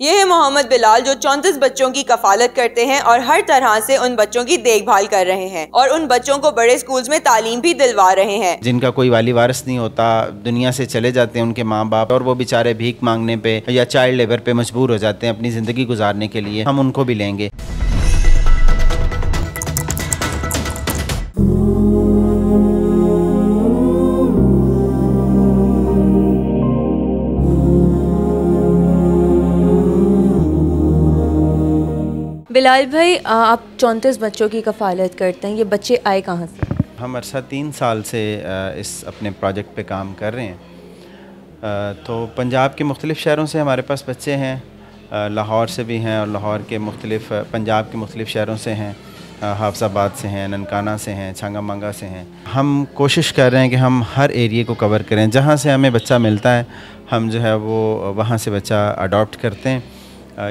ये है मोहम्मद बिलाल जो चौंतीस बच्चों की कफालत करते हैं और हर तरह से उन बच्चों की देखभाल कर रहे हैं और उन बच्चों को बड़े स्कूल्स में तालीम भी दिलवा रहे हैं जिनका कोई वाली वारस नहीं होता दुनिया से चले जाते हैं उनके माँ बाप और वो बेचारे भीख मांगने पे या चाइल्ड लेबर पे मजबूर हो जाते हैं अपनी जिंदगी गुजारने के लिए हम उनको भी लेंगे बिलाल भाई आप चौंतीस बच्चों की कफालत करते हैं ये बच्चे आए कहाँ से हम अरसा तीन साल से इस अपने प्रोजेक्ट पे काम कर रहे हैं तो पंजाब के मुख्तलिफ़ शहरों से हमारे पास बच्चे हैं लाहौर से भी हैं और लाहौर के मुख्तलिफ पंजाब के मुख्तलिफ शहरों से हैं हाफसाबाद से हैं ननकाना से हैं छांगा मांगा से हैं हम कोशिश कर रहे हैं कि हम हर एरिए को कवर करें जहाँ से हमें बच्चा मिलता है हम जो है वो वहाँ से बच्चा अडोप्ट करते हैं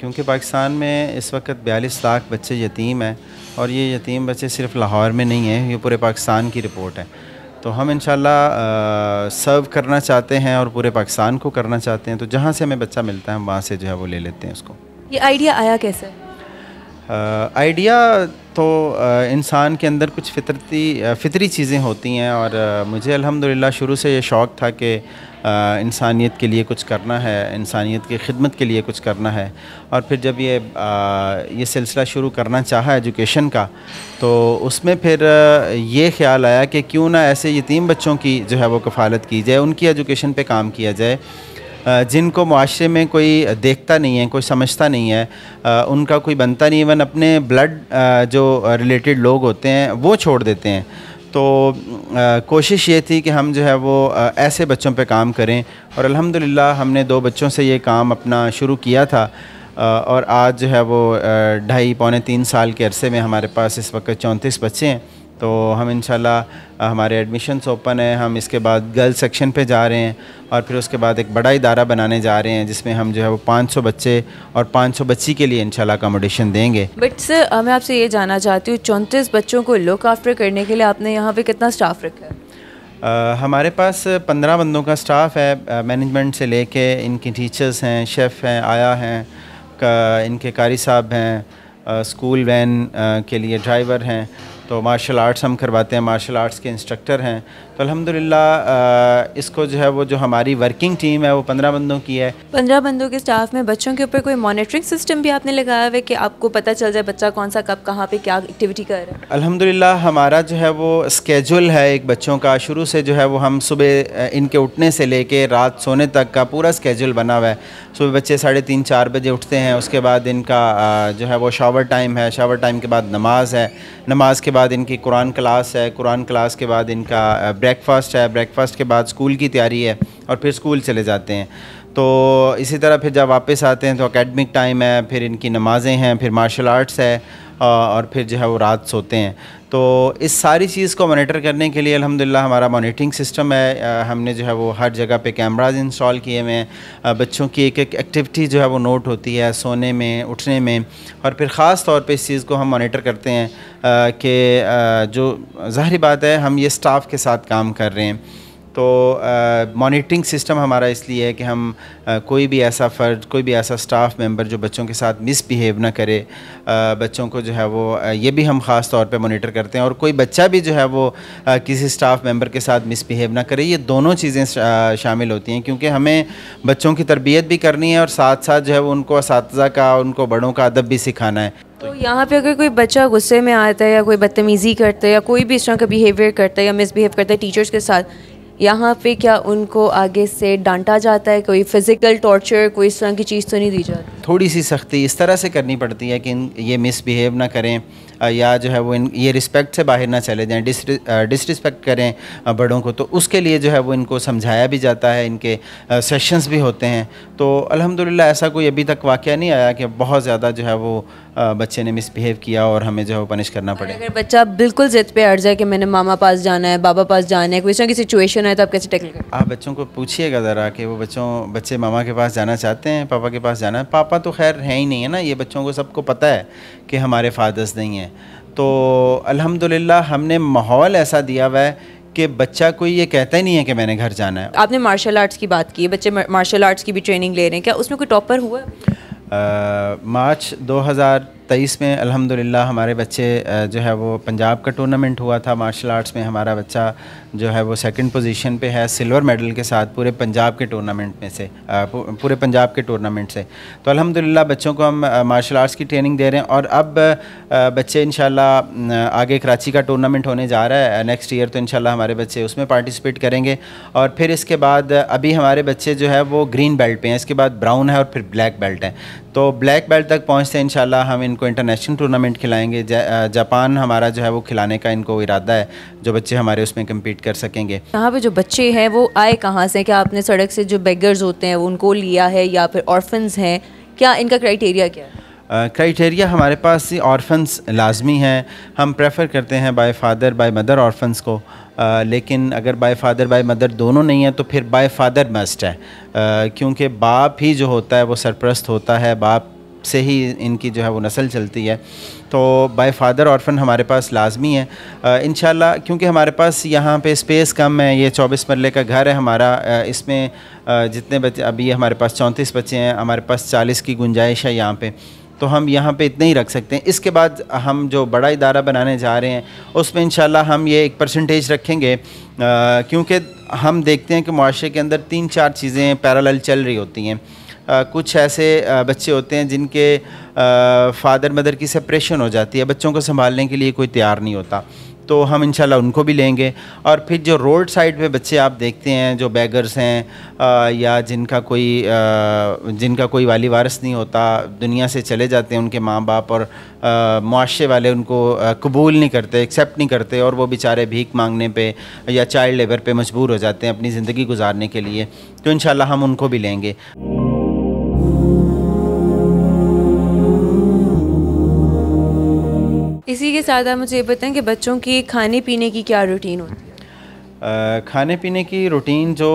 क्योंकि पाकिस्तान में इस वक्त बयालीस लाख बच्चे यतीम हैं और ये यतीम बच्चे सिर्फ लाहौर में नहीं हैं ये पूरे पाकिस्तान की रिपोर्ट है तो हम इन सर्व करना चाहते हैं और पूरे पाकिस्तान को करना चाहते हैं तो जहाँ से हमें बच्चा मिलता है हम वहाँ से जो है वो ले लेते हैं उसको ये आइडिया आया कैसे आइडिया तो इंसान के अंदर कुछ फितरती फितरी चीज़ें होती हैं और मुझे अल्हम्दुलिल्लाह शुरू से ये शौक़ था कि इंसानियत के लिए कुछ करना है इंसानियत की खिदमत के लिए कुछ करना है और फिर जब ये आ, ये सिलसिला शुरू करना चाहा एजुकेशन का तो उसमें फिर ये ख्याल आया कि क्यों ना ऐसे यतीम बच्चों की जो है वो कफ़ालत की जाए उनकी एजुकेशन पे काम किया जाए जिनको माशरे में कोई देखता नहीं है कोई समझता नहीं है उनका कोई बनता नहीं इवन अपने ब्लड जो रिलेटेड लोग होते हैं वो छोड़ देते हैं तो आ, कोशिश ये थी कि हम जो है वो आ, ऐसे बच्चों पे काम करें और अल्हम्दुलिल्लाह हमने दो बच्चों से ये काम अपना शुरू किया था आ, और आज जो है वो ढाई पौने तीन साल के अरसे में हमारे पास इस वक्त चौंतीस बच्चे हैं तो हम इन हमारे एडमिशन्स ओपन है हम इसके बाद गर्ल्स सेक्शन पे जा रहे हैं और फिर उसके बाद एक बड़ा इदारा बनाने जा रहे हैं जिसमें हम जो है वो 500 बच्चे और 500 बच्ची के लिए इंशाल्लाह अकोमोडेशन देंगे बट सर मैं आपसे ये जानना चाहती हूँ चौंतीस बच्चों को लुक आफ्टर करने के लिए आपने यहाँ पर कितना स्टाफ रखा है आ, हमारे पास पंद्रह बंदों का स्टाफ है मैनेजमेंट से लेके इनके टीचर्स हैं शेफ़ हैं आया हैं का, इनके कारी साहब हैं स्कूल वैन के लिए ड्राइवर हैं तो मार्शल आर्ट्स हम करवाते हैं मार्शल आर्ट्स के इंस्ट्रक्टर हैं तो अल्हम्दुलिल्लाह इसको जो है वो जो हमारी वर्किंग टीम है वो पंद्रह बंदों की है पंद्रह बंदों के स्टाफ में बच्चों के ऊपर कोई मॉनिटरिंग सिस्टम भी आपने लगाया हुआ है कि आपको पता चल जाए बच्चा कौन सा कब कहाँ पे क्या एक्टिविटी कर रहा है अलहमदिल्ला हमारा जो है वो स्केजूल है एक बच्चों का शुरू से जो है वो हम सुबह इनके उठने से ले कर रात सोने तक का पूरा स्केजूल बना हुआ है सुबह बच्चे साढ़े तीन चार बजे उठते हैं उसके बाद इनका जो है वो शावर टाइम है शावर टाइम के बाद नमाज़ है नमाज़ के बाद इनकी कुरान क्लास है कुरान क्लास के बाद इनका ब्रेकफास्ट है ब्रेकफास्ट के बाद स्कूल की तैयारी है और फिर स्कूल चले जाते हैं तो इसी तरह फिर जब वापस आते हैं तो अकेडमिक टाइम है फिर इनकी नमाज़ें हैं फिर मार्शल आर्ट्स है और फिर जो है वो रात सोते हैं तो इस सारी चीज़ को मॉनिटर करने के लिए अल्हम्दुलिल्लाह हमारा मॉनिटरिंग सिस्टम है हमने जो है वो हर जगह पे कैमराज इंस्टॉल किए हुए हैं बच्चों की एक एक एक्टिविटी जो है वो नोट होती है सोने में उठने में और फिर ख़ास तौर पे इस चीज़ को हम मॉनिटर करते हैं कि जो ज़ाहरी बात है हम ये स्टाफ़ के साथ काम कर रहे हैं तो मॉनिटरिंग सिस्टम हमारा इसलिए है कि हम आ, कोई भी ऐसा फ़र्ज कोई भी ऐसा स्टाफ मेंबर जो बच्चों के साथ मिसबिहेव ना करे आ, बच्चों को जो है वो आ, ये भी हम ख़ास तौर पे मॉनिटर करते हैं और कोई बच्चा भी जो है वो आ, किसी स्टाफ मेंबर के साथ मिसबिहेव ना करे ये दोनों चीज़ें शामिल होती हैं क्योंकि हमें बच्चों की तरबियत भी करनी है और साथ साथ जो है वो उनको इस का उनको बड़ों का अदब भी सिखाना है तो यहाँ पे अगर कोई बच्चा गुस्से में आता है या कोई बदतमीज़ी करता है या कोई भी इस तरह का बिहेवियर करता है या मिसबिहेव करता है टीचर्स के साथ यहाँ पे क्या उनको आगे से डांटा जाता है कोई फिज़िकल टॉर्चर कोई इस तरह की चीज़ तो नहीं दी जाती थोड़ी सी सख्ती इस तरह से करनी पड़ती है कि ये मिसबिहेव ना करें या जो है वो इन ये रिस्पेक्ट से बाहर ना चले जाएं डिसरिस्पेक्ट करें बड़ों को तो उसके लिए जो है वो इनको समझाया भी जाता है इनके सेशंस भी होते हैं तो अल्हम्दुलिल्लाह ऐसा कोई अभी तक वाक़ नहीं आया कि बहुत ज़्यादा जो है वो बच्चे ने मिसबिहेव किया और हमें जो है पनिश करना पड़े अगर बच्चा बिल्कुल ज़िद पे अड़ जाए कि मैंने मामा पास जाना है बाबा पास जाना है कोई की सिचुएशन है तो आप कैसे टेकल आप बच्चों को पूछिएगा ज़रा कि वो बच्चों बच्चे मामा के पास जाना चाहते हैं पापा के पास जाना है पापा तो खैर है ही नहीं है ना ये बच्चों को सबको पता है कि हमारे फादर्स नहीं हैं तो अलहमदिल्ला हमने माहौल ऐसा दिया हुआ है कि बच्चा कोई ये कहता ही नहीं है कि मैंने घर जाना है आपने मार्शल आर्ट्स की बात की बच्चे मार्शल आर्ट्स की भी ट्रेनिंग ले रहे हैं क्या उसमें कोई टॉपर हुआ है? मार्च तेईस में अल्हम्दुलिल्लाह हमारे बच्चे जो है वो पंजाब का टूर्नामेंट हुआ था मार्शल आर्ट्स में हमारा बच्चा जो है वो सेकंड पोजीशन पे है सिल्वर मेडल के साथ पूरे पंजाब के टूर्नामेंट में से पूरे पंजाब के टूर्नामेंट से तो अल्हम्दुलिल्लाह बच्चों को हम मार्शल आर्ट्स की ट्रेनिंग दे रहे हैं और अब बच्चे इन आगे कराची का टूर्नामेंट होने जा रहा है नेक्स्ट ईयर तो इन हमारे बच्चे उसमें पार्टिसिपेट करेंगे और फिर इसके बाद अभी हमारे बच्चे जो है वो ग्रीन बेल्ट पे हैं इसके बाद ब्राउन है और फिर ब्लैक बेल्ट है तो ब्लैक बेल्ट तक पहुँचते हैं इन हम इन इनको इंटरनेशनल टूर्नामेंट खिलाएंगे जापान हमारा जो है वो खिलाने का इनको इरादा है जो बच्चे हमारे उसमें कम्पीट कर सकेंगे यहाँ पे जो बच्चे हैं वो आए कहाँ से क्या आपने सड़क से जो बेगर्स होते हैं उनको लिया है या फिर ऑर्फन्स हैं क्या इनका क्राइटेरिया क्या है क्राइटेरिया uh, हमारे पास ऑर्फन्स लाजमी हैं हम प्रेफर करते हैं by father by mother orphans को uh, लेकिन अगर बाय फादर बाय मदर दोनों नहीं है तो फिर बाय फादर मस्ट है क्योंकि बाप ही जो होता है वो सरप्रस्त होता है बाप से ही इनकी जो है वो नस्ल चलती है तो बाय फादर ऑर्फन हमारे पास लाजमी है इन क्योंकि हमारे पास यहाँ पे स्पेस कम है ये चौबीस मरले का घर है हमारा इसमें जितने बच्चे अभी हमारे पास चौंतीस बच्चे हैं हमारे पास चालीस की गुंजाइश है यहाँ पे तो हम यहाँ पे इतने ही रख सकते हैं इसके बाद हम जो बड़ा इदारा बनाने जा रहे हैं उसमें इन हम ये एक परसेंटेज रखेंगे क्योंकि हम देखते हैं कि माशरे के अंदर तीन चार चीज़ें पैरल चल रही होती हैं कुछ ऐसे बच्चे होते हैं जिनके फादर मदर की सेपरेशन हो जाती है बच्चों को संभालने के लिए कोई तैयार नहीं होता तो हम इंशाल्लाह उनको भी लेंगे और फिर जो रोड साइड पे बच्चे आप देखते हैं जो बैगर्स हैं या जिनका कोई आ, जिनका कोई वाली वारस नहीं होता दुनिया से चले जाते हैं उनके माँ बाप और मुआरे वाले उनको कबूल नहीं करते एक्सेप्ट नहीं करते और वो बेचारे भीख मांगने पे या चाइल्ड लेबर पे मजबूर हो जाते हैं अपनी ज़िंदगी गुजारने के लिए तो इन हम उनको भी लेंगे इसी के साथ आप मुझे ये बताएं कि बच्चों की खाने पीने की क्या रूटीन होती है खाने पीने की रूटीन जो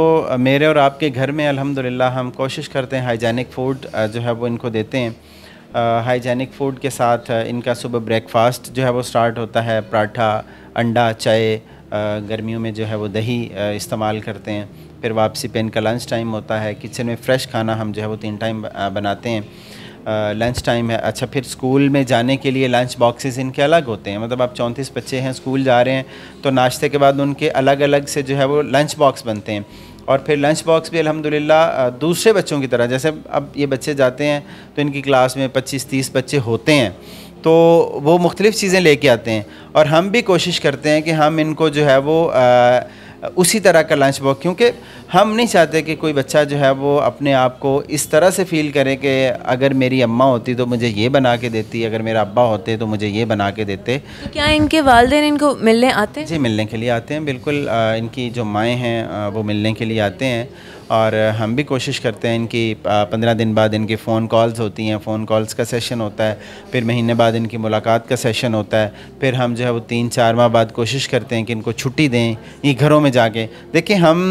मेरे और आपके घर में अल्हम्दुलिल्लाह हम कोशिश करते हैं हाइजेनिक फ़ूड जो है वो इनको देते हैं हाइजेनिक फ़ूड के साथ इनका सुबह ब्रेकफास्ट जो है वो स्टार्ट होता है पराठा अंडा चाय गर्मियों में जो है वो दही इस्तेमाल करते हैं फिर वापसी पे इनका लंच टाइम होता है किचन में फ़्रेश खाना हम जो है वो तीन टाइम बनाते हैं लंच टाइम है अच्छा फिर स्कूल में जाने के लिए लंच बॉक्सेस इनके अलग होते हैं मतलब आप चौंतीस बच्चे हैं स्कूल जा रहे हैं तो नाश्ते के बाद उनके अलग अलग से जो है वो लंच बॉक्स बनते हैं और फिर लंच बॉक्स भी अलहमदिल्ला दूसरे बच्चों की तरह जैसे अब ये बच्चे जाते हैं तो इनकी क्लास में पच्चीस तीस बच्चे होते हैं तो वो मुख्तलिफ़ चीज़ें लेके आते हैं और हम भी कोशिश करते हैं कि हम इनको जो है वो आ, उसी तरह का लंच बॉक्स क्योंकि हम नहीं चाहते कि कोई बच्चा जो है वो अपने आप को इस तरह से फील करे कि अगर मेरी अम्मा होती तो मुझे ये बना के देती अगर मेरा अब्बा होते तो मुझे ये बना के देते तो क्या इनके वालदे इनको मिलने आते हैं जी मिलने के लिए आते हैं बिल्कुल आ, इनकी जो माएँ हैं वो मिलने के लिए आते हैं और हम भी कोशिश करते हैं इनकी पंद्रह दिन बाद इनकी फ़ोन कॉल्स होती हैं फ़ोन कॉल्स का सेशन होता है फिर महीने बाद इनकी मुलाकात का सेशन होता है फिर हम जो है वो तीन चार माह बाद कोशिश करते हैं कि इनको छुट्टी दें ये घरों में जाके देखिए हम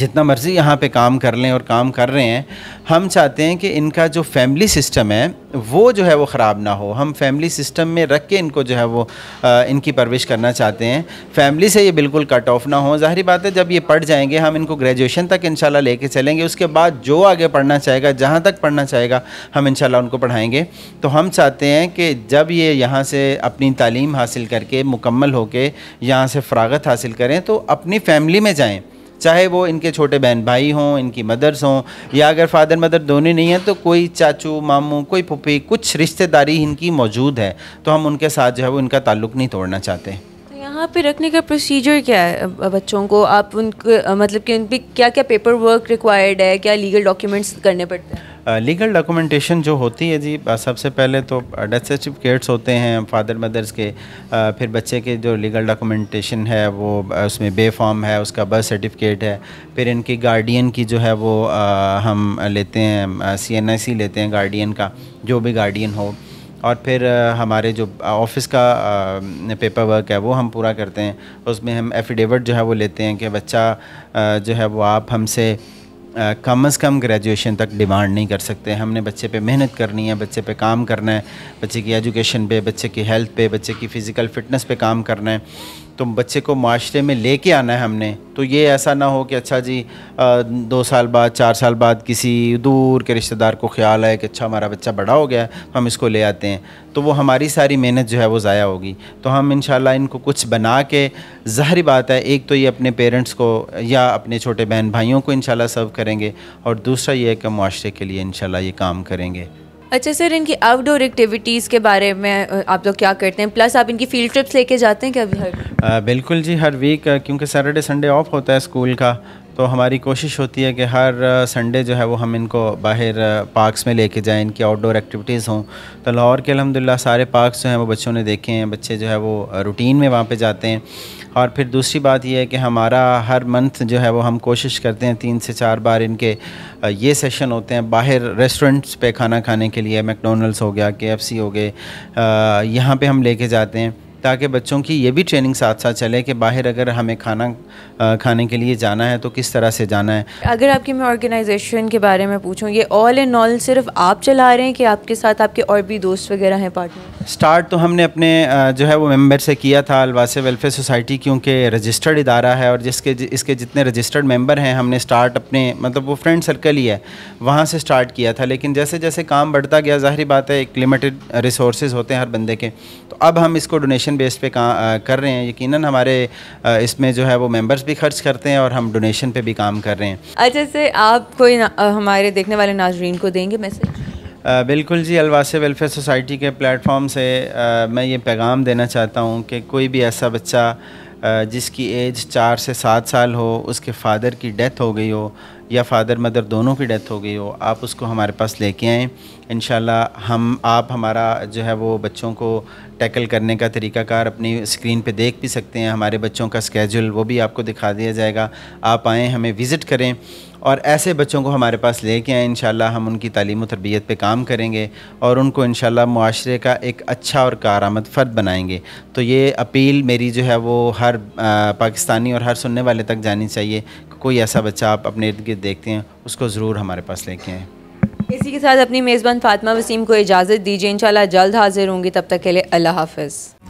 जितना मर्ज़ी यहाँ पे काम कर लें और काम कर रहे हैं हम चाहते हैं कि इनका जो फैमिली सिस्टम है वो जो है वो ख़राब ना हो हम फैमिली सिस्टम में रख के इनको जो है वो आ, इनकी परवरिश करना चाहते हैं फैमिली से ये बिल्कुल कट ऑफ ना हो ज़ाहरी बात है जब ये पढ़ जाएंगे हम इनको ग्रेजुएशन तक इन ले चलेंगे उसके बाद जो आगे पढ़ना चाहेगा जहाँ तक पढ़ना चाहेगा हम इन उनको पढ़ाएँगे तो हम चाहते हैं कि जब ये यहाँ से अपनी तालीम हासिल करके मुकम्मल होकर यहाँ से फ़रागत हासिल करें तो अपनी फ़ैमिली में जाएँ चाहे वो इनके छोटे बहन भाई हों इनकी मदर्स हों या अगर फादर मदर दोनों नहीं हैं तो कोई चाचू मामू कोई पुपी कुछ रिश्तेदारी इनकी मौजूद है तो हम उनके साथ जो है वो इनका ताल्लुक नहीं तोड़ना चाहते तो यहाँ पे रखने का प्रोसीजर क्या है बच्चों को आप उनको मतलब कि उन पर क्या क्या पेपर वर्क रिक्वायर्ड है क्या लीगल डॉक्यूमेंट्स करने पड़ते हैं लीगल uh, डॉक्यूमेंटेशन जो होती है जी uh, सबसे पहले तो डेथ uh, सर्टिफिकेट्स होते हैं फादर मदर्स के फिर बच्चे के जो लीगल डॉक्यूमेंटेशन है वो उसमें बे फॉर्म है उसका बर्थ सर्टिफिकेट है फिर इनकी गार्डियन की जो है वो हम लेते हैं सी एन आई सी लेते हैं गार्डियन का जो भी गार्डियन हो और फिर हमारे जो ऑफिस का पेपर वर्क है वो हम पूरा करते हैं उसमें हम एफिडेविट जो है वो लेते हैं कि बच्चा जो है वो आप हमसे कम से कम ग्रेजुएशन तक डिमांड नहीं कर सकते हमने बच्चे पे मेहनत करनी है बच्चे पे काम करना है बच्चे की एजुकेशन पे बच्चे की हेल्थ पे बच्चे की फ़िज़िकल फ़िटनेस पे काम करना है तो बच्चे को माशरे में लेके आना है हमने तो ये ऐसा ना हो कि अच्छा जी दो साल बाद चार साल बाद किसी दूर के रिश्तेदार को ख्याल है कि अच्छा हमारा बच्चा बड़ा हो गया है हम इसको ले आते हैं तो वो हमारी सारी मेहनत जो है वो ज़ाया होगी तो हम इन इनको कुछ बना के ज़ाहरी बात है एक तो ये अपने पेरेंट्स को या अपने छोटे बहन भाइयों को इन सर्व करेंगे और दूसरा ये है कि माशरे के लिए इन ये काम करेंगे अच्छा सर इनकी आउटडोर एक्टिविटीज़ के बारे में आप लोग क्या करते हैं प्लस आप इनकी फील्ड ट्रिप्स लेके जाते हैं क्या अभी हर आ, बिल्कुल जी हर वीक क्योंकि सैटरडे संडे ऑफ होता है स्कूल का तो हमारी कोशिश होती है कि हर संडे जो है वो हम इनको बाहर पार्क्स में लेके जाएं इनकी आउटडोर एक्टिविटीज़ हों तो लाहौर के अलहमदिल्ला सारे पार्क्स जो हैं वो बच्चों ने देखे हैं बच्चे जो है वो रूटीन में वहाँ पे जाते हैं और फिर दूसरी बात यह है कि हमारा हर मंथ जो है वो हम कोशिश करते हैं तीन से चार बार इनके ये सेशन होते हैं बाहर रेस्टोरेंट्स पर खाना खाने के लिए मैकडोनल्ड्स हो गया के हो गए यहाँ पर हम ले जाते हैं ताकि बच्चों की ये भी ट्रेनिंग साथ साथ चले कि बाहर अगर हमें खाना खाने के लिए जाना है तो किस तरह से जाना है अगर आपकी मैं ऑर्गेनाइजेशन के बारे में पूछूँ ये ऑल एंड ऑल सिर्फ आप चला रहे हैं कि आपके साथ आपके और भी दोस्त वगैरह हैं पार्टनर स्टार्ट तो हमने अपने जो है वो मेंबर से किया था अलवासे वेलफेयर सोसाइटी क्योंकि रजिस्टर्ड इदारा है और जिसके इसके जितने रजिस्टर्ड मेंबर हैं हमने स्टार्ट अपने मतलब वो फ्रेंड सर्कल ही है वहाँ से स्टार्ट किया था लेकिन जैसे जैसे काम बढ़ता गया ज़ाहरी बात है एक लिमिटेड रिसोर्स होते हैं हर बंदे के तो अब हम इसको डोनेशन बेस पर काम कर रहे हैं यकीन हमारे इसमें जो है वो मेम्बर्स भी खर्च करते हैं और हम डोनेशन पर भी काम कर रहे हैं अच्छा से आप कोई हमारे देखने वाले नाजरन को देंगे मैसेज बिल्कुल जी अलवासे वेलफेयर सोसाइटी के प्लेटफॉर्म से आ, मैं ये पैगाम देना चाहता हूँ कि कोई भी ऐसा बच्चा जिसकी एज चार से सात साल हो उसके फादर की डेथ हो गई हो या फादर मदर दोनों की डेथ हो गई हो आप उसको हमारे पास लेके आएँ इन हम आप हमारा जो है वो बच्चों को टैकल करने का तरीकाकार अपनी स्क्रीन पे देख भी सकते हैं हमारे बच्चों का स्केजूल वो भी आपको दिखा दिया जाएगा आप आएँ हमें विज़िट करें और ऐसे बच्चों को हमारे पास ले के आएँ इन हम उनकी तालीम तरबियत पर काम करेंगे और उनको इन माशरे का एक अच्छा और आमद फ़र्द बनाएंगे तो ये अपील मेरी जो है वो हर पाकिस्तानी और हर सुनने वाले तक जानी चाहिए कोई ऐसा बच्चा आप अपने इर्द गिर्द देखते हैं उसको ज़रूर हमारे पास लेके आएँ इसी के साथ अपनी मेज़बान फातमा वसीम को इजाज़त दीजिए इंशाल्लाह जल्द हाजिर होंगी तब तक के लिए अल्लाह हाफिज़